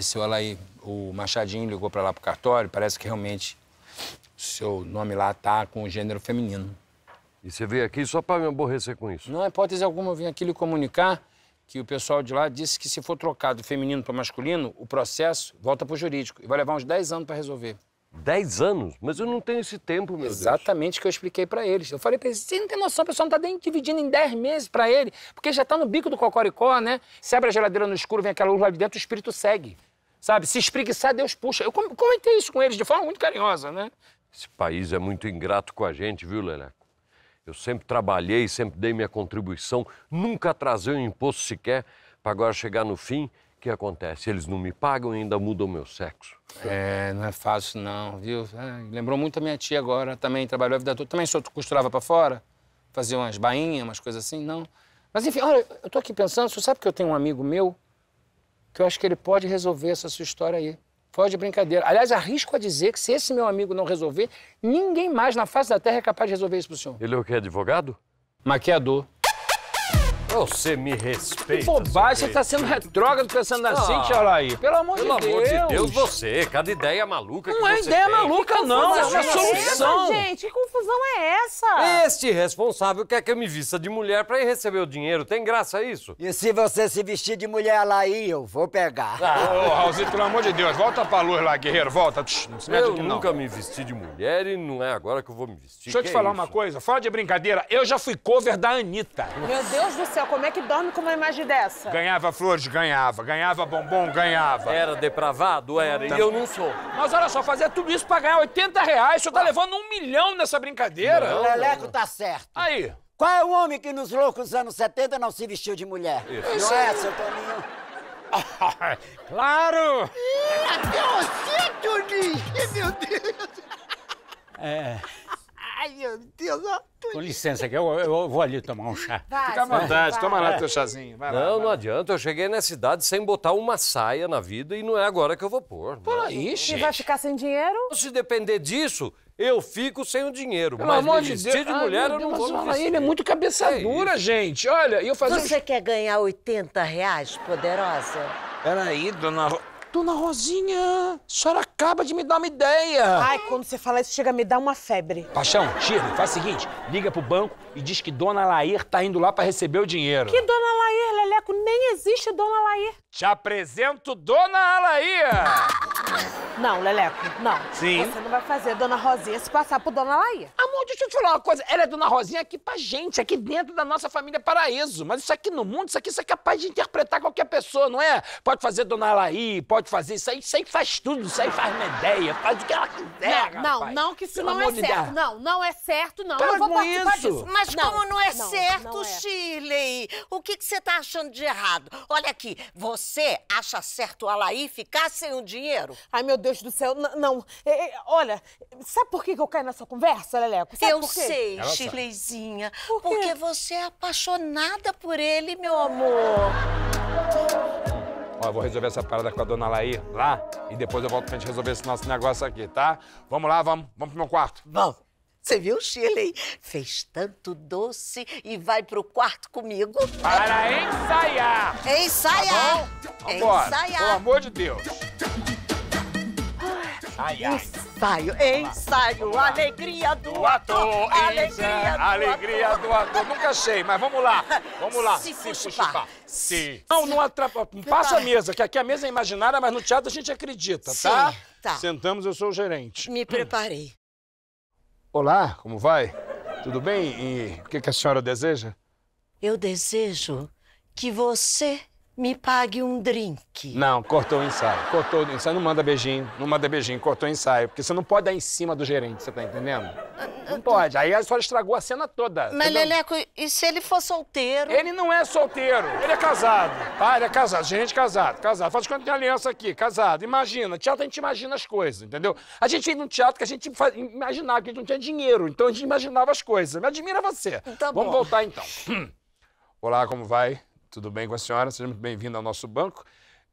seu aí o Machadinho ligou para lá para o cartório, parece que realmente seu nome lá tá com o gênero feminino. E você veio aqui só para me aborrecer com isso? Não, é hipótese alguma, eu vim aqui lhe comunicar que o pessoal de lá disse que se for trocado feminino para masculino, o processo volta para o jurídico e vai levar uns 10 anos para resolver. 10 anos, mas eu não tenho esse tempo, meu Exatamente o que eu expliquei para eles. Eu falei para eles, você não tem noção, o pessoal não tá nem dividindo em 10 meses para ele, porque já tá no bico do cocoricó, né? Se abre a geladeira no escuro, vem aquela luz lá de dentro, o espírito segue. Sabe? Se espreguiçar, Deus puxa. Eu comentei isso com eles de forma muito carinhosa, né? Esse país é muito ingrato com a gente, viu, Leleco? Eu sempre trabalhei, sempre dei minha contribuição, nunca atrasei um imposto sequer, para agora chegar no fim que acontece? Eles não me pagam e ainda mudam meu sexo. É, não é fácil não, viu? É, lembrou muito a minha tia agora, também trabalhou a vida toda. Também só costurava para fora, fazia umas bainhas, umas coisas assim, não. Mas enfim, olha, eu tô aqui pensando, você sabe que eu tenho um amigo meu que eu acho que ele pode resolver essa sua história aí. Fora de brincadeira. Aliás, arrisco a dizer que se esse meu amigo não resolver, ninguém mais na face da Terra é capaz de resolver isso pro senhor. Ele é o que, advogado? Maquiador. Você me respeita. Que bobagem, você tá sendo retrógrado pensando assim, ah, Laí. Pelo amor de Deus. Pelo amor de Deus, você. Cada ideia maluca não que é você ideia tem. maluca, que não. É uma é solução. Essa, gente, que confusão é essa? Este responsável quer que eu me vista de mulher pra ir receber o dinheiro. Tem graça isso? E se você se vestir de mulher lá aí, eu vou pegar. Ah. Ô, Raulzito, pelo amor de Deus, volta pra luz lá, guerreiro, volta. Não se mete eu aqui, não. nunca me vesti de mulher e não é agora que eu vou me vestir. Deixa eu te falar uma coisa. Fala de brincadeira, eu já fui cover da Anitta. Meu Deus do céu céu, como é que dorme com uma imagem dessa? Ganhava flores, ganhava. Ganhava bombom, ganhava. Era depravado, era. Tá. E eu não sou. Mas olha só, fazer tudo isso pra ganhar 80 reais, o senhor tá ah. levando um milhão nessa brincadeira. Não, o Leleco tá certo. Aí. Qual é o homem que nos loucos anos 70 não se vestiu de mulher? Isso. Não é, seu Toninho? claro! Até você, Toninho! Meu Deus! É... Ai, meu Deus, Com licença, que eu, eu vou ali tomar um chá. Vai, Fica à vontade, toma lá teu chazinho. Vai não, lá, não adianta. Eu cheguei nessa cidade sem botar uma saia na vida e não é agora que eu vou pôr. Por aí, né? gente. E vai ficar sem dinheiro? Então, se depender disso, eu fico sem o dinheiro. Pelo mas amor de Deus. de mulher, Ai, eu não vou me Ele é muito cabeça é dura, gente. Olha, eu fazer Você um... quer ganhar 80 reais, poderosa? Peraí, dona... Dona Rosinha, a senhora acaba de me dar uma ideia. Ai, quando você fala isso, chega a me dar uma febre. Paixão, Shirley, faz o seguinte: liga pro banco e diz que Dona Lair tá indo lá para receber o dinheiro. Que Dona Lair, Leleco? Nem existe Dona Lair. Te apresento Dona Alair. Não, Leleco, não. Sim. Você não vai fazer Dona Rosinha se passar por Dona Lair. Amor, deixa eu te falar uma coisa. Ela é Dona Rosinha aqui pra gente, aqui dentro da nossa família Paraíso. Mas isso aqui no mundo, isso aqui, isso é capaz de interpretar qualquer pessoa, não é? Pode fazer Dona Alair, pode pode fazer isso aí, isso aí faz tudo, isso aí faz ideia, faz o que ela quiser. Não, rapaz. não, não, que isso Pelo não é certo. Não, não é certo, não. Para eu vou participar isso. disso. Mas não, como não é não, certo, não é. O que, que você tá achando de errado? Olha aqui, você acha certo a Laí ficar sem o dinheiro? Ai, meu Deus do céu, N não. É, é, olha, sabe por que eu caio nessa conversa, Leleco? Sabe eu sei, Shirleyzinha. Por porque você é apaixonada por ele, meu amor. Ó, eu vou resolver essa parada com a dona Laí lá tá? e depois eu volto pra gente resolver esse nosso negócio aqui, tá? Vamos lá, vamos, vamos pro meu quarto. Vamos. Você viu o Chile, Fez tanto doce e vai pro quarto comigo. Para ensaiar! Ensaiar! Tá bom? ensaiar! Pelo amor de Deus! Ai, ai. Ensaio, ensaio, alegria do, do ator. Alegria, do, é, alegria do ator. Nunca achei mas vamos lá. Vamos lá. Se, se fuxipar. Se. Não, não atrapalha. Passa a mesa, que aqui a mesa é imaginária, mas no teatro a gente acredita, Sim, tá? tá? Sentamos, eu sou o gerente. Me preparei. Olá, como vai? Tudo bem? E o que, que a senhora deseja? Eu desejo que você me pague um drink. Não, cortou o ensaio. Cortou o ensaio. Não manda beijinho, não manda beijinho, cortou o ensaio. Porque você não pode dar em cima do gerente, você tá entendendo? Não pode. Aí a senhora estragou a cena toda. Mas, entendeu? Leleco, e se ele for solteiro? Ele não é solteiro. Ele é casado. Tá? ele é casado. Gerente casado. Casado. Faz quanto tem aliança aqui? Casado. Imagina. Teatro a gente imagina as coisas, entendeu? A gente ia num teatro que a gente faz... imaginava, que a gente não tinha dinheiro. Então a gente imaginava as coisas. Me admira você. Tá Vamos bom. voltar então. Olá, como vai? Tudo bem com a senhora? Seja muito bem-vinda ao nosso banco.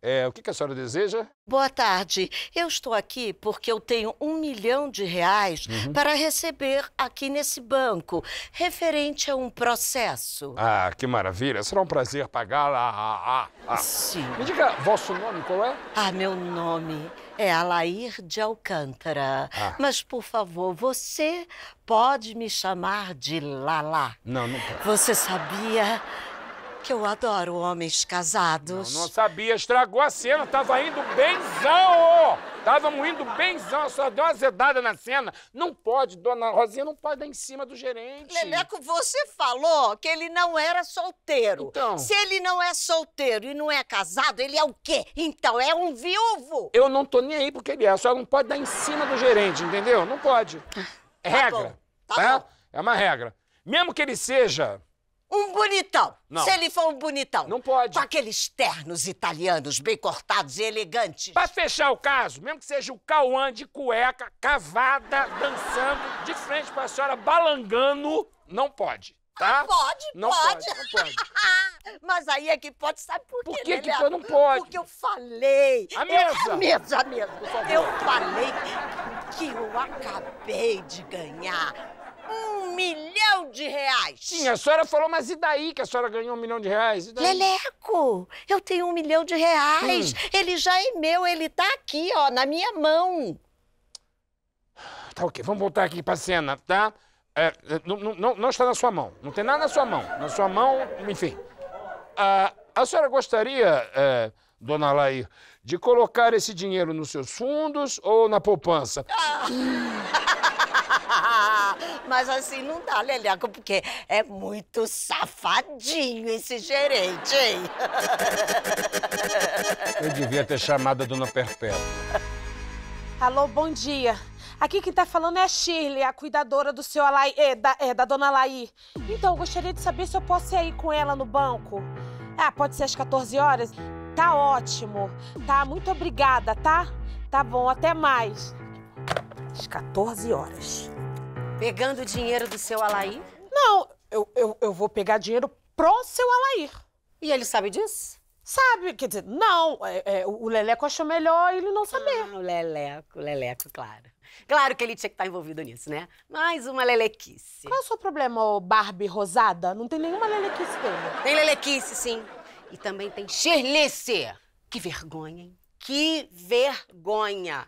É, o que, que, a senhora deseja? Boa tarde. Eu estou aqui porque eu tenho um milhão de reais uhum. para receber aqui nesse banco, referente a um processo. Ah, que maravilha. Será um prazer pagar. Ah, ah, ah, ah. Sim. Me diga, vosso nome qual é? Ah, meu nome é Alair de Alcântara. Ah. Mas, por favor, você pode me chamar de Lala. Não, não pode. Você sabia... Que eu adoro homens casados. Não, não sabia, estragou a cena, tava indo benzão! Távamos indo benzão, só deu uma azedada na cena. Não pode, dona Rosinha, não pode dar em cima do gerente. Leleco, você falou que ele não era solteiro. Então. Se ele não é solteiro e não é casado, ele é o quê? Então, é um viúvo! Eu não tô nem aí porque ele é, só não pode dar em cima do gerente, entendeu? Não pode. Ah, é tá regra. Bom, tá, tá? Bom. É uma regra. Mesmo que ele seja um bonitão. Não. Se ele for um bonitão. Não pode. Com aqueles ternos italianos bem cortados e elegantes. Pra fechar o caso, mesmo que seja o Cauã de cueca, cavada, dançando, de frente pra senhora, balangando, não pode. Tá? Ah, pode, não pode. pode. Não pode. Mas aí é que pode, sabe por, quê? Por que, né, que não pode? Porque eu falei. A mesa. a mesa, a mesa. Eu falei que eu acabei de ganhar um milhão de reais! Sim, a senhora falou, mas e daí que a senhora ganhou um milhão de reais? Leleco, eu tenho um milhão de reais. Hum. Ele já é meu, ele tá aqui, ó, na minha mão. Tá ok, vamos voltar aqui pra cena, tá? É, não, não, não, está na sua mão, não tem nada na sua mão. Na sua mão, enfim. Ah, a senhora gostaria, é, dona Laí, de colocar esse dinheiro nos seus fundos ou na poupança? Ah. Mas assim não dá, Leleco, porque é muito safadinho esse gerente, hein? Eu devia ter chamado a dona Perpétua. Alô, bom dia. Aqui quem tá falando é a Shirley, a cuidadora do seu Alaí, é, da, é, da dona Alaí. Então, eu gostaria de saber se eu posso ir com ela no banco. Ah, pode ser às 14 horas? Tá ótimo. Tá, muito obrigada, tá? Tá bom, até mais às 14 horas. Pegando dinheiro do seu Alair? Não, eu, eu, eu vou pegar dinheiro pro seu Alair. E ele sabe disso? Sabe, quer dizer, não, é, é, o Leleco achou melhor ele não saber. Ah, o Leleco, o Leleco, claro. Claro que ele tinha que estar tá envolvido nisso, né? Mais uma lelequice. Qual é o seu problema, ô Barbie rosada? Não tem nenhuma lelequice dele. Tem lelequice, sim. E também tem xerlice. Que vergonha, hein? Que vergonha.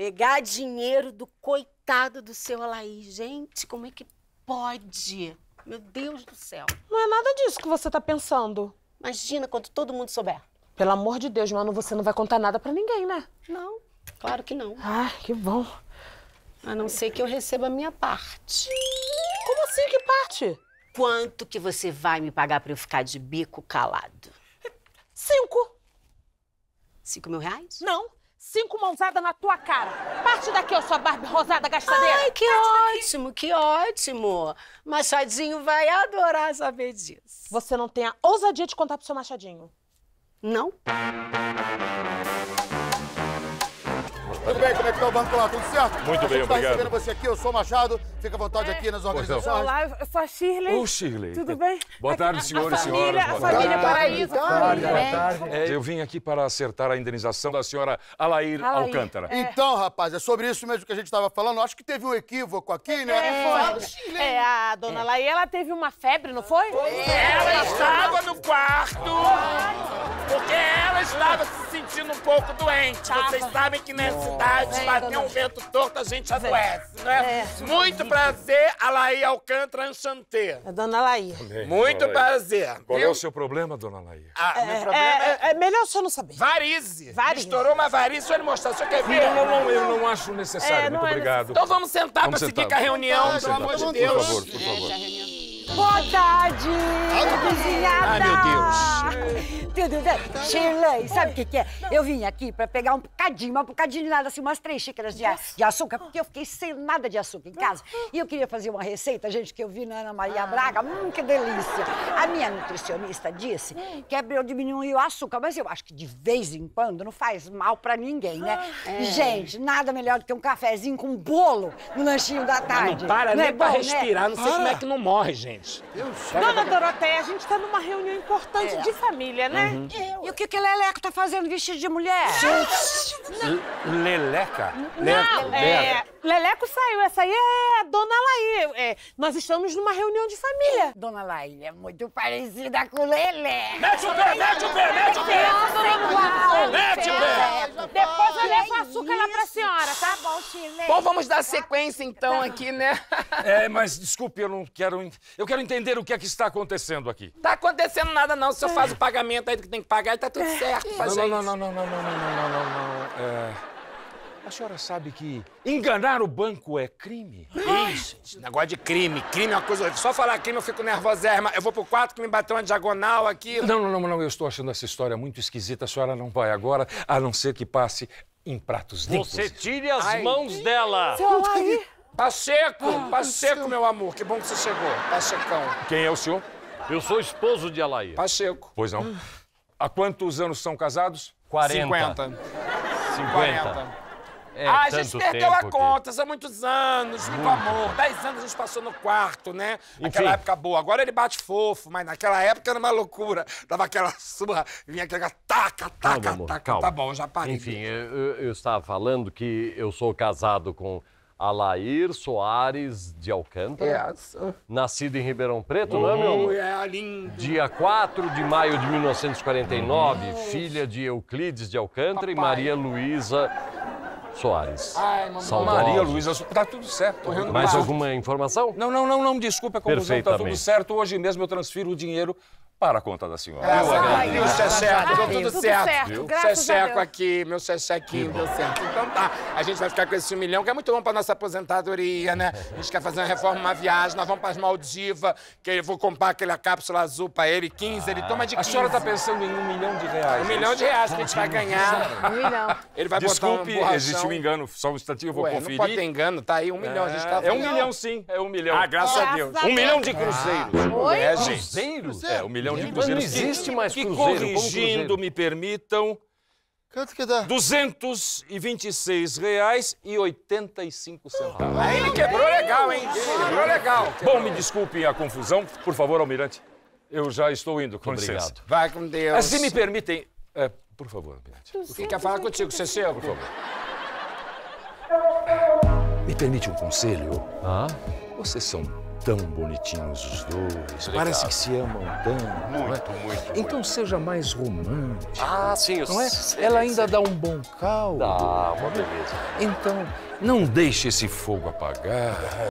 Pegar dinheiro do coitado do seu Alaí. Gente, como é que pode? Meu Deus do céu. Não é nada disso que você tá pensando. Imagina quando todo mundo souber. Pelo amor de Deus, mano, você não vai contar nada para ninguém, né? Não, claro que não. Ah, que bom. A não ser que eu receba a minha parte. Como assim, que parte? Quanto que você vai me pagar para eu ficar de bico calado? Cinco. Cinco mil reais? Não, cinco mãozadas na tua cara. Parte daqui, ó, sua Barbie rosada gastadeira. Ai, que Parte ótimo, daqui. que ótimo. Machadinho vai adorar saber disso. Você não tem a ousadia de contar pro seu Machadinho? Não bem? Como é que tá o banco lá? Tudo certo? Muito a bem, obrigado. Tá recebendo você aqui, eu sou o Machado. Fica à vontade é. aqui nas é. organizações. Olá, eu sou a Shirley. Ô, Shirley. Tudo bem? Boa tarde, senhores e senhoras. A família é Paraíso. Boa tarde. Boa é tarde. É, eu vim aqui para acertar a indenização da senhora Alair, Alair. Alcântara. É. Então, rapaz, é sobre isso mesmo que a gente estava falando. Acho que teve um equívoco aqui, né? É, foi. É, a dona Alair, ela teve uma febre, não foi? Ela estava no quarto. Porque ela estava se sentindo um pouco doente. Tava. Vocês sabem que nessa cidade, né, bater um vento torto, a gente adoece, não é? é. Muito prazer, Alaí Alcântara Enchanté. É dona Alaí. Muito dona prazer. Qual é o seu problema, dona Alaí? Ah, é, meu problema é, é... é melhor o senhor não saber. Varize. varize. Estourou uma varize, só ele mostrar. O senhor quer ver? Não, não, eu não acho necessário. É, muito é obrigado. Então vamos sentar vamos pra sentar. seguir com a reunião, pelo amor de Deus. Por favor, por favor. Boa tarde, vizinhada! Ah, meu Deus! Tudo bem? É, Shirley, sabe o que, que, é? Eu vim aqui pra pegar um bocadinho, mas um bocadinho de nada, assim, umas três xícaras de, de, açúcar, porque eu fiquei sem nada de açúcar em casa. E eu queria fazer uma receita, gente, que eu vi na Ana Maria ah. Braga. Hum, que delícia! A minha nutricionista disse hum. que é pra eu diminuir o açúcar, mas eu acho que de vez em quando não faz mal pra ninguém, né? É. Gente, nada melhor do que um cafezinho com um bolo no lanchinho da tarde. não para não é nem é bom, pra né? respirar, né? não sei como é que não morre, gente parabéns. Eu Dona Doroteia, a gente tá numa reunião importante é. de família, né? Uhum. Eu... E o que que Leleco tá fazendo vestido de mulher? Não. Leleca? Não, Leleca. É, é... Leleco saiu, essa aí é a Dona Laí. É, nós estamos numa reunião de família. Dona Laí é muito parecida com Lele. Mete o pé, mete o pé, mete o pé! Mete o pé! Depois eu levo açúcar lá pra senhora, tá bom, Chile? Tá bom, vamos dar sequência então aqui, né? É, mas desculpe, eu não quero... Eu quero entender o que é que está acontecendo aqui. Tá acontecendo nada não, se eu faço o pagamento aí do que tem que pagar e tá tudo certo não, Não, não, não, não, não, não, não, não, não, é... A senhora sabe que enganar o banco é crime? Isso, gente, negócio de crime. Crime é uma coisa... Só falar crime eu fico nervosérrima. Eu vou pro quarto que me bateu uma diagonal aqui. Não, não, não, não, eu estou achando essa história muito esquisita. A senhora não vai agora, a não ser que passe em pratos limpos. Você tire as Ai. mãos dela! Seu Alain! Tá seco, ah, tá seco, meu amor. Que bom que você chegou. Tá secão. Quem é o senhor? Eu sou esposo de Alair. Tá seco. Pois não. Ah. Há quantos anos são casados? 40. 50. 50. 40. É, ah, a gente perdeu a conta, que... há muitos anos, muito, muito amor. Dez anos a gente passou no quarto, né? Enfim. Aquela época boa. Agora ele bate fofo, mas naquela época era uma loucura. Dava aquela surra, vinha aquela taca, taca, calma, taca. Amor, calma. Tá bom, já parei. Enfim, eu, eu estava falando que eu sou casado com Alair Soares de Alcântara. Yes. Nascido em Ribeirão Preto, uhum. não é, meu uhum. amor? É lindo. Dia 4 de maio de 1949, uhum. filha de Euclides de Alcântara Papai. e Maria Luísa Soares. Ai, Maria Luísa, tá tudo certo. Mais alguma informação? Não, não, não, não, desculpa a é confusão, tá tudo certo. Hoje mesmo eu transfiro o dinheiro para a conta da senhora. Ah, eu agradeço. Meu Sesseco, deu tudo, tudo certo. certo. Viu? É aqui, meu Sessequinho é deu certo. Então tá, a gente vai ficar com esse um milhão, que é muito bom pra nossa aposentadoria, né? A gente quer fazer uma reforma, uma viagem, nós vamos pras Maldivas, que eu vou comprar aquela cápsula azul pra ele, 15, ah. ele toma de 15. A senhora tá pensando em um milhão de reais. Um milhão de reais que a gente vai ganhar. Um milhão. Ele vai Desculpe, botar um existe um engano, só um instantinho, eu vou Ué, conferir. não pode ter engano, tá aí um milhão, é, a gente tá... É, é um milhão sim, é um milhão. Ah, graças, graças a Deus. Deus. Um milhão de cruzeiros. Ah. Oi? É, Cruzeiros? É, um milhão milhão de cruzeiros. não existe que, mais que, cruzeiro. Que corrigindo, cruzeiro. me permitam, Quanto que dá? 226 reais e 85 centavos. Ah, ele quebrou legal, hein? Ele quebrou legal. Bom, me desculpem a confusão. Por favor, almirante, eu já estou indo, com Obrigado. licença. Vai com Deus. se me permitem... É, por favor, almirante. que quer falar contigo, Cecil. Por favor. Me permite um conselho? Ah? Vocês são tão bonitinhos os dois. Obrigado. Parece que se amam tanto. É? Muito, é? muito. Então muito. seja mais romântico. Ah, sim, eu não é? Sei, Ela ainda sei. dá um bom caldo. Dá, uma beleza. Então, não deixe esse fogo apagar.